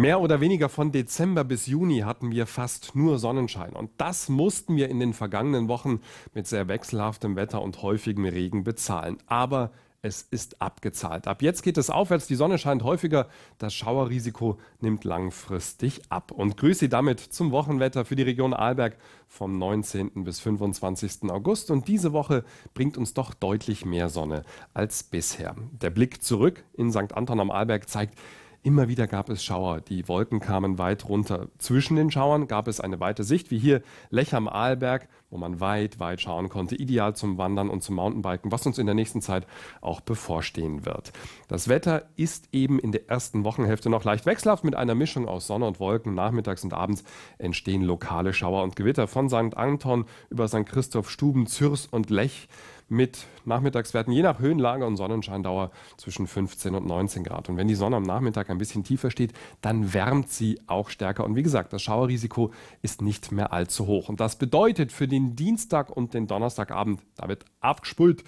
Mehr oder weniger von Dezember bis Juni hatten wir fast nur Sonnenschein. Und das mussten wir in den vergangenen Wochen mit sehr wechselhaftem Wetter und häufigem Regen bezahlen. Aber es ist abgezahlt. Ab jetzt geht es aufwärts, die Sonne scheint häufiger, das Schauerrisiko nimmt langfristig ab. Und grüße Sie damit zum Wochenwetter für die Region Arlberg vom 19. bis 25. August. Und diese Woche bringt uns doch deutlich mehr Sonne als bisher. Der Blick zurück in St. Anton am Arlberg zeigt, Immer wieder gab es Schauer. Die Wolken kamen weit runter. Zwischen den Schauern gab es eine weite Sicht, wie hier Lech am Arlberg, wo man weit, weit schauen konnte. Ideal zum Wandern und zum Mountainbiken, was uns in der nächsten Zeit auch bevorstehen wird. Das Wetter ist eben in der ersten Wochenhälfte noch leicht wechselhaft mit einer Mischung aus Sonne und Wolken. Nachmittags und abends entstehen lokale Schauer und Gewitter von St. Anton über St. Christoph, Stuben, Zürs und Lech mit Nachmittagswerten je nach Höhenlage und Sonnenscheindauer zwischen 15 und 19 Grad. Und wenn die Sonne am Nachmittag ein bisschen tiefer steht, dann wärmt sie auch stärker. Und wie gesagt, das Schauerrisiko ist nicht mehr allzu hoch. Und das bedeutet für den Dienstag und den Donnerstagabend, da wird abgespult,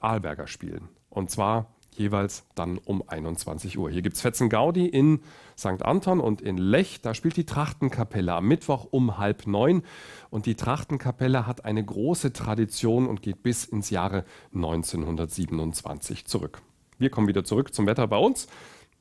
Arlberger spielen. Und zwar jeweils dann um 21 Uhr. Hier gibt es Fetzen Gaudi in St. Anton und in Lech. Da spielt die Trachtenkapelle am Mittwoch um halb neun. Und die Trachtenkapelle hat eine große Tradition und geht bis ins Jahre 1927 zurück. Wir kommen wieder zurück zum Wetter bei uns.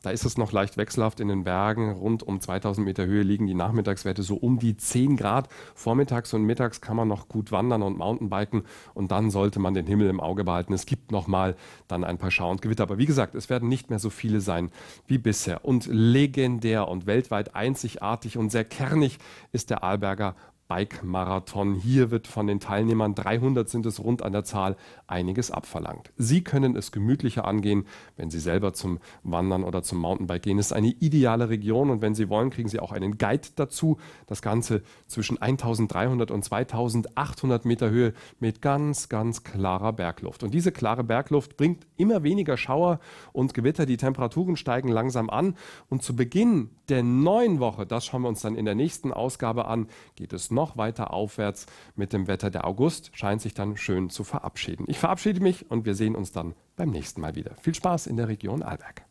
Da ist es noch leicht wechselhaft in den Bergen. Rund um 2000 Meter Höhe liegen die Nachmittagswerte so um die 10 Grad. Vormittags und mittags kann man noch gut wandern und Mountainbiken und dann sollte man den Himmel im Auge behalten. Es gibt nochmal dann ein paar Schauer und Gewitter. Aber wie gesagt, es werden nicht mehr so viele sein wie bisher. Und legendär und weltweit einzigartig und sehr kernig ist der Arlberger Bike-Marathon. Hier wird von den Teilnehmern, 300 sind es rund an der Zahl, einiges abverlangt. Sie können es gemütlicher angehen, wenn Sie selber zum Wandern oder zum Mountainbike gehen. Es ist eine ideale Region und wenn Sie wollen, kriegen Sie auch einen Guide dazu. Das Ganze zwischen 1300 und 2800 Meter Höhe mit ganz, ganz klarer Bergluft. Und diese klare Bergluft bringt immer weniger Schauer und Gewitter. Die Temperaturen steigen langsam an und zu Beginn der neuen Woche, das schauen wir uns dann in der nächsten Ausgabe an, geht es noch noch weiter aufwärts mit dem Wetter. Der August scheint sich dann schön zu verabschieden. Ich verabschiede mich und wir sehen uns dann beim nächsten Mal wieder. Viel Spaß in der Region Alberg.